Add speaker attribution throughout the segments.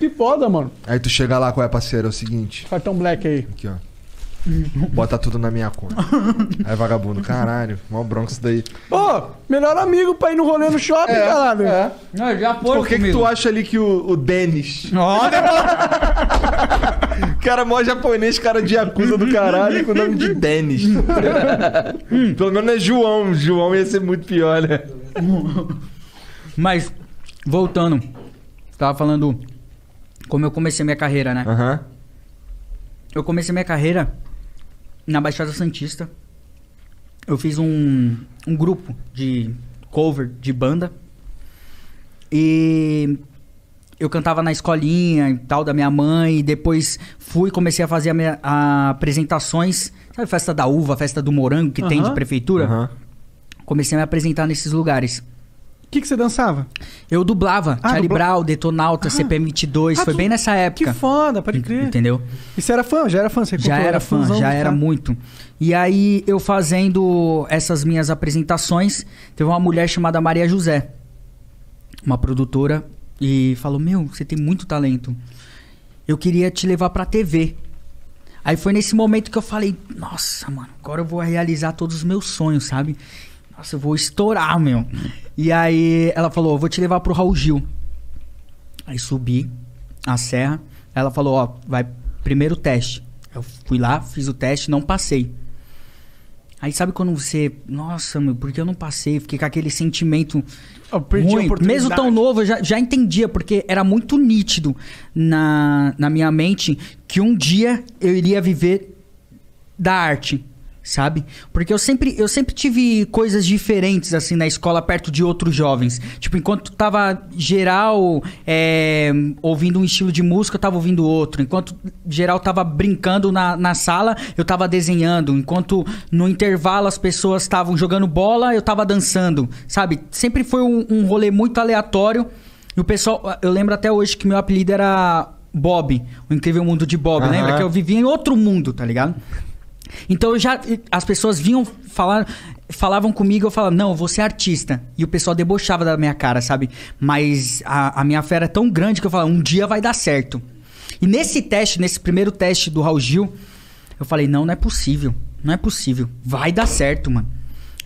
Speaker 1: Que foda, mano. Aí tu chega lá, qual é, parceiro? É o seguinte. Cartão black aí. Aqui, ó. Bota tudo na minha conta. Aí, vagabundo, caralho, mó bronco isso daí. Pô, melhor amigo pra ir no rolê no shopping, é, caralho. É. Não, já Por tipo, que, que tu acha ali que o, o Denis. Olha! cara mó japonês, cara de acusa do caralho, com o nome de Denis. Pelo menos é João. João ia ser muito pior, né? Mas, voltando, tava falando como eu comecei minha carreira, né? Eu comecei minha carreira na Baixada Santista. Eu fiz um, um grupo de cover de banda. E eu cantava na escolinha e tal da minha mãe. E depois fui, comecei a fazer a minha, a apresentações. Sabe, festa da uva, festa do morango que tem de prefeitura? Comecei a me apresentar nesses lugares que, que você dançava? Eu dublava. Ah, Charlie dubla... Brown, Detonauta, ah. CPM 22. Ah, foi tu... bem nessa época. Que foda, pode crer. Entendeu? E você era fã? Já era fã? Você já era fã, já era muito. E aí, eu fazendo essas minhas apresentações, teve uma mulher chamada Maria José. Uma produtora. E falou, meu, você tem muito talento. Eu queria te levar pra TV. Aí foi nesse momento que eu falei, nossa, mano, agora eu vou realizar todos os meus sonhos, sabe? Nossa, eu vou estourar, meu. E aí ela falou: vou te levar pro Raul Gil. Aí subi a serra. Ela falou: ó, vai primeiro teste. Eu fui lá, fiz o teste, não passei. Aí sabe quando você, nossa, meu, por que eu não passei? Fiquei com aquele sentimento eu perdi ruim. Mesmo tão novo, eu já, já entendia, porque era muito nítido na, na minha mente que um dia eu iria viver da arte sabe? Porque eu sempre, eu sempre tive coisas diferentes, assim, na escola, perto de outros jovens. Tipo, enquanto tava geral é, ouvindo um estilo de música, eu tava ouvindo outro. Enquanto geral tava brincando na, na sala, eu tava desenhando. Enquanto no intervalo as pessoas estavam jogando bola, eu tava dançando, sabe? Sempre foi um, um rolê muito aleatório. E o pessoal, eu lembro até hoje que meu apelido era Bob, o incrível mundo de Bob, uhum. lembra? Que eu vivia em outro mundo, tá ligado? Então eu já as pessoas vinham falar, falavam comigo, eu falava, não, eu vou ser é artista. E o pessoal debochava da minha cara, sabe? Mas a, a minha fé era tão grande que eu falava, um dia vai dar certo. E nesse teste, nesse primeiro teste do Raul Gil, eu falei, não, não é possível. Não é possível. Vai dar certo, mano.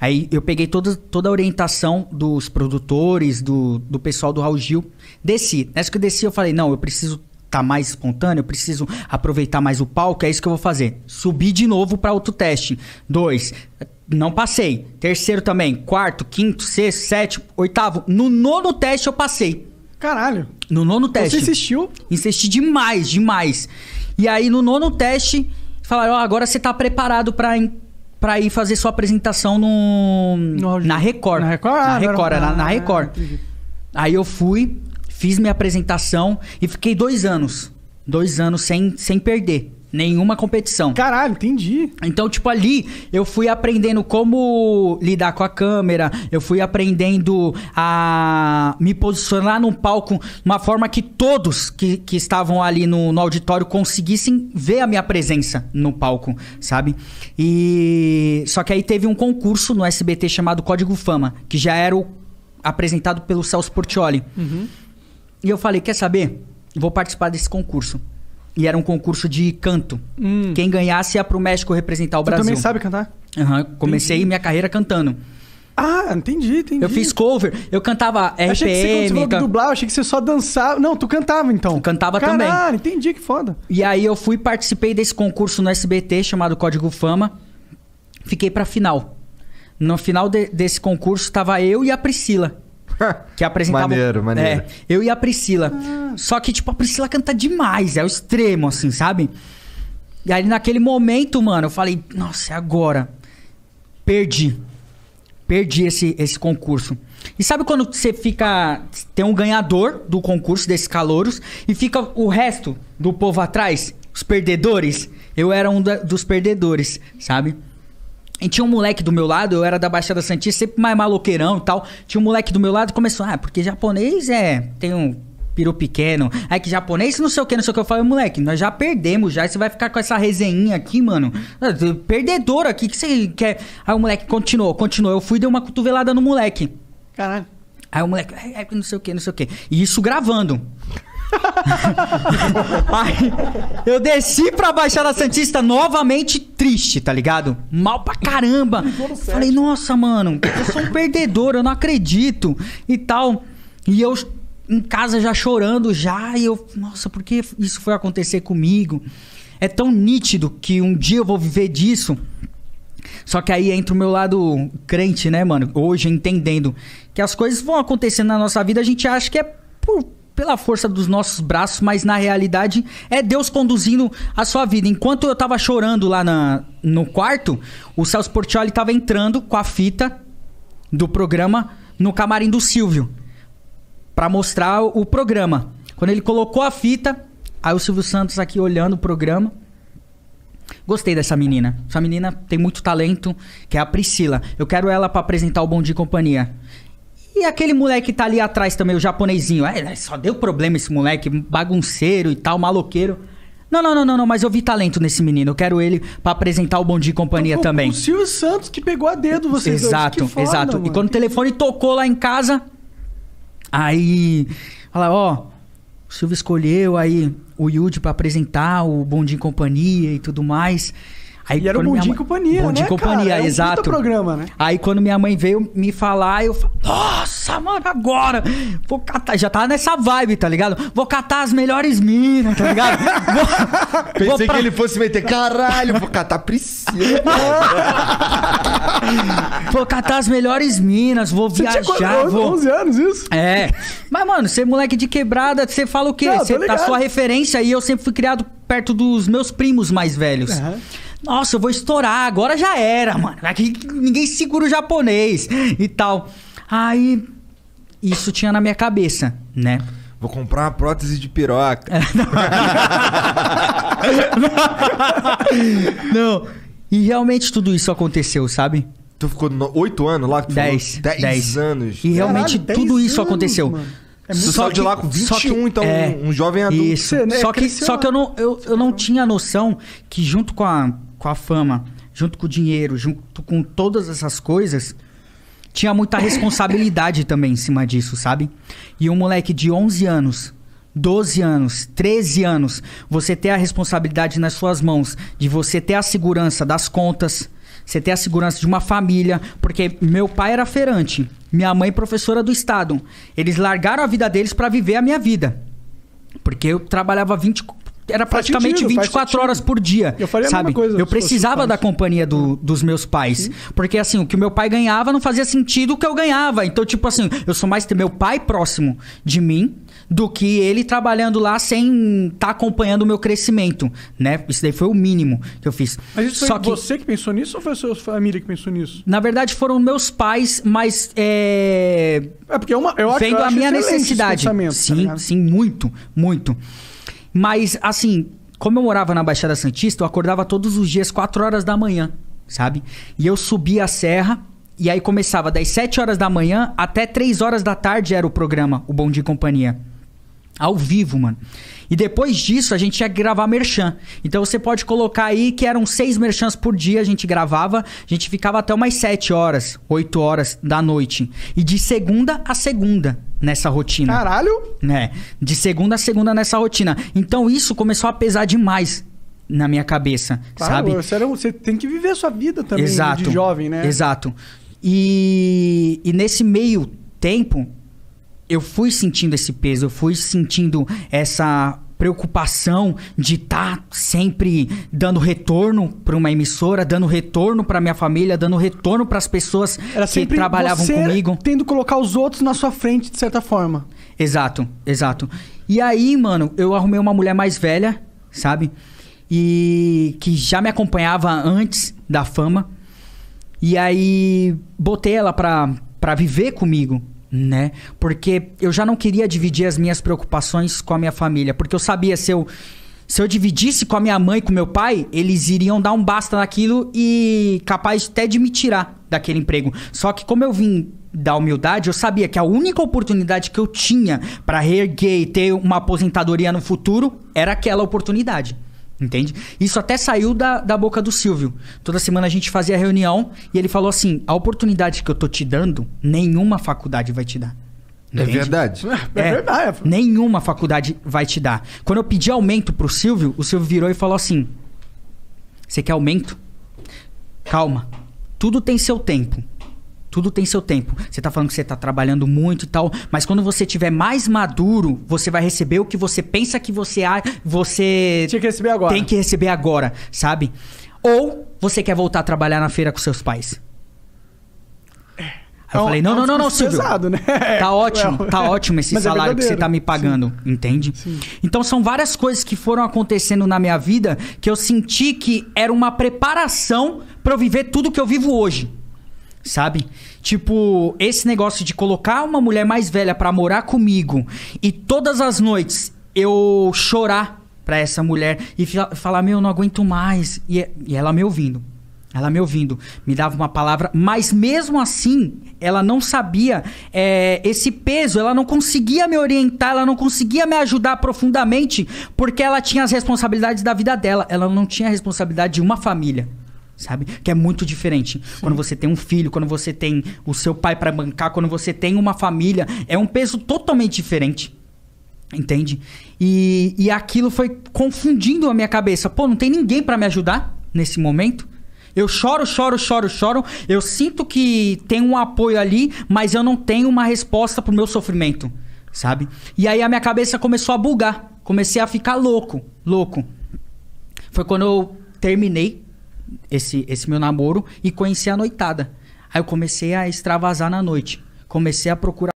Speaker 1: Aí eu peguei toda, toda a orientação dos produtores, do, do pessoal do Raul Gil, desci. Nessa que eu desci, eu falei, não, eu preciso tá mais espontâneo, eu preciso aproveitar mais o palco, é isso que eu vou fazer. Subir de novo para outro teste. Dois, não passei. Terceiro também, quarto, quinto, sexto, sétimo, oitavo. No nono teste eu passei. Caralho. No nono então teste. Você insistiu? Insisti demais, demais. E aí no nono teste, falaram, ó, oh, agora você tá preparado para para ir fazer sua apresentação no, no na Record. Na Record? Na Record, ah, na, é, na, ah, Record. Ah, Aí eu fui, Fiz minha apresentação e fiquei dois anos. Dois anos sem, sem perder nenhuma competição. Caralho, entendi. Então, tipo, ali eu fui aprendendo como lidar com a câmera, eu fui aprendendo a me posicionar num palco, uma forma que todos que, que estavam ali no, no auditório conseguissem ver a minha presença no palco, sabe? E. Só que aí teve um concurso no SBT chamado Código Fama, que já era o... apresentado pelo Celso Portioli. Uhum. E eu falei: quer saber? Vou participar desse concurso. E era um concurso de canto. Hum. Quem ganhasse ia pro México representar o Você Brasil. Você também sabe cantar? Uhum. Comecei entendi. minha carreira cantando. Ah, entendi, entendi. Eu fiz cover, eu cantava RPM. Achei que você, você can... dublar, achei que você só dançava. Não, tu cantava então. Eu cantava Caralho, também. Ah, entendi, que foda. E aí eu fui, participei desse concurso no SBT chamado Código Fama. Fiquei pra final. No final de, desse concurso estava eu e a Priscila que apresentava. maneiro, maneiro. É, eu e a Priscila. Ah. Só que, tipo, a Priscila canta demais, é o extremo, assim, sabe? E aí, naquele momento, mano, eu falei, nossa, é agora. Perdi. Perdi esse, esse concurso. E sabe quando você fica. Tem um ganhador do concurso desses calouros e fica o resto do povo atrás? Os perdedores? Eu era um da, dos perdedores, sabe? E tinha um moleque do meu lado, eu era da Baixada Santista, sempre mais maloqueirão e tal. Tinha um moleque do meu lado e começou, ah, porque japonês é. tem um piru pequeno. Aí que japonês, não sei o que, não sei o que. Eu falei, moleque, nós já perdemos já. Você vai ficar com essa resenha aqui, mano. Ah, perdedor aqui, que você quer? Aí o moleque continuou, continuou. Eu fui e dei uma cotovelada no moleque. Caralho. Aí o moleque, é, é, não sei o que, não sei o que. E isso gravando. Aí, eu desci pra Baixada Santista novamente triste, tá ligado? Mal pra caramba. Falei, nossa, mano, eu sou um perdedor, eu não acredito e tal. E eu em casa já chorando já, e eu, nossa, por que isso foi acontecer comigo? É tão nítido que um dia eu vou viver disso. Só que aí entra o meu lado crente, né, mano? Hoje entendendo que as coisas vão acontecendo na nossa vida, a gente acha que é por pela força dos nossos braços, mas na realidade é Deus conduzindo a sua vida. Enquanto eu tava chorando lá na, no quarto, o Celso Portioli tava entrando com a fita do programa no camarim do Silvio para mostrar o programa. Quando ele colocou a fita, aí o Silvio Santos aqui olhando o programa. Gostei dessa menina. Essa menina tem muito talento, que é a Priscila. Eu quero ela para apresentar o Bom Dia Companhia. E aquele moleque que tá ali atrás também, o japonesinho. É, é, só deu problema esse moleque, bagunceiro e tal, maloqueiro. Não, não, não, não, não, mas eu vi talento nesse menino. Eu quero ele para apresentar o Bom Dia e Companhia Tocou também. o Silvio Santos que pegou a dedo vocês Exato, dois, foda, exato. Mano. E quando o telefone tocou lá em casa, aí fala, ó, o Silvio escolheu aí o Yudi para apresentar o Bom Dia e Companhia e tudo mais. Aí, e era o Bom Dia Companhia, Bom Dia né, Companhia, cara? exato. Era um programa, né? Aí quando minha mãe veio me falar, eu falei, nossa, mano, agora vou catar, já tá nessa vibe, tá ligado? Vou catar as melhores minas, tá ligado? Vou... Pensei vou pra... que ele fosse meter, caralho, vou catar Priscila. vou catar as melhores minas, vou você viajar. Tinha quatro vou... 11 anos isso? É. Mas, mano, você é moleque de quebrada, você fala o quê? Não, você, tá a sua referência, e eu sempre fui criado perto dos meus primos mais velhos. Uhum. Nossa, eu vou estourar, agora já era, mano. Aqui ninguém segura o japonês e tal. Aí isso tinha na minha cabeça, né? Vou comprar uma prótese de piroca. É, não. E realmente tudo isso aconteceu, sabe? Tu ficou oito anos lá? Tu dez. Dez, dez anos. E realmente Caralho, tudo isso anos, aconteceu. Mano. É muito só de lá com 21, que, então é, um jovem adulto. Isso. Você, né? só, que, só que eu não, eu, eu não tinha noção que junto com a, com a fama, junto com o dinheiro, junto com todas essas coisas, tinha muita responsabilidade também em cima disso, sabe? E um moleque de 11 anos, 12 anos, 13 anos, você ter a responsabilidade nas suas mãos, de você ter a segurança das contas, você tem a segurança de uma família, porque meu pai era feirante, minha mãe professora do estado. Eles largaram a vida deles para viver a minha vida. Porque eu trabalhava 20 era praticamente sentido, 24 horas por dia. Eu faria sabe? a mesma coisa. Eu precisava da companhia do, dos meus pais. Sim. Porque, assim, o que meu pai ganhava não fazia sentido o que eu ganhava. Então, tipo assim, eu sou mais... Meu pai próximo de mim do que ele trabalhando lá sem estar tá acompanhando o meu crescimento, né? Isso daí foi o mínimo que eu fiz. Mas isso foi Só que... você que pensou nisso ou foi a sua família que pensou nisso? Na verdade, foram meus pais, mas... É, é porque é uma, eu acho Vendo eu a minha necessidade. Tá sim, tá sim, muito, muito. Mas, assim, como eu morava na Baixada Santista, eu acordava todos os dias 4 horas da manhã, sabe? E eu subia a serra... E aí começava das 7 horas da manhã até 3 horas da tarde era o programa, o Bom Dia e Companhia. Ao vivo, mano. E depois disso, a gente ia gravar merchan. Então você pode colocar aí que eram seis merchans por dia, a gente gravava, a gente ficava até umas sete horas, oito horas da noite. E de segunda a segunda nessa rotina. Caralho! Né? De segunda a segunda nessa rotina. Então isso começou a pesar demais na minha cabeça, claro, sabe? Você, era, você tem que viver a sua vida também Exato. de jovem, né? Exato. E, e nesse meio tempo, eu fui sentindo esse peso, eu fui sentindo essa preocupação de estar tá sempre dando retorno para uma emissora, dando retorno para minha família, dando retorno para as pessoas Era que trabalhavam comigo, tendo colocar os outros na sua frente de certa forma. Exato, exato. E aí, mano, eu arrumei uma mulher mais velha, sabe? E que já me acompanhava antes da fama. E aí botei ela para para viver comigo, né? Porque eu já não queria dividir as minhas preocupações com a minha família, porque eu sabia se eu se eu dividisse com a minha mãe e com meu pai, eles iriam dar um basta naquilo e capaz até de me tirar daquele emprego. Só que como eu vim da humildade, eu sabia que a única oportunidade que eu tinha para reerguer e ter uma aposentadoria no futuro era aquela oportunidade. Entende? Isso até saiu da, da boca do Silvio. Toda semana a gente fazia reunião e ele falou assim: a oportunidade que eu tô te dando, nenhuma faculdade vai te dar.
Speaker 2: É Entende? É verdade. É, é,
Speaker 1: verdade. Nenhuma faculdade vai te dar. Quando eu pedi aumento pro Silvio, o Silvio virou e falou assim: Você quer aumento? Calma, tudo tem seu tempo. Tudo tem seu tempo. Você tá falando que você tá trabalhando muito e tal, mas quando você tiver mais maduro, você vai receber o que você pensa que você há, você Tinha que receber agora. tem que receber agora, sabe? Ou você quer voltar a trabalhar na feira com seus pais. É. Aí eu é falei, é não, não, não, não, Silvio. Pesado, né? Tá ótimo, tá ótimo esse salário que você tá me pagando, entende? Então são várias coisas que foram acontecendo na minha vida que eu senti que era uma preparação para eu viver tudo que eu vivo hoje sabe? Tipo, esse negócio de colocar uma mulher mais velha para morar comigo e todas as noites eu chorar pra essa mulher e falar, meu, não aguento mais. E, é, e ela me ouvindo. Ela me ouvindo, me dava uma palavra, mas mesmo assim, ela não sabia é, esse peso, ela não conseguia me orientar, ela não conseguia me ajudar profundamente, porque ela tinha as responsabilidades da vida dela, ela não tinha a responsabilidade de uma família sabe? Que é muito diferente. Sim. Quando você tem um filho, quando você tem o seu pai para bancar, quando você tem uma família, é um peso totalmente diferente. Entende? E, e aquilo foi confundindo a minha cabeça. Pô, não tem ninguém para me ajudar nesse momento. Eu choro, choro, choro, choro. Eu sinto que tem um apoio ali, mas eu não tenho uma resposta pro meu sofrimento, sabe? E aí a minha cabeça começou a bugar. Comecei a ficar louco, louco. Foi quando eu terminei esse, esse meu namoro e conheci a noitada. Aí eu comecei a extravasar na noite. Comecei a procurar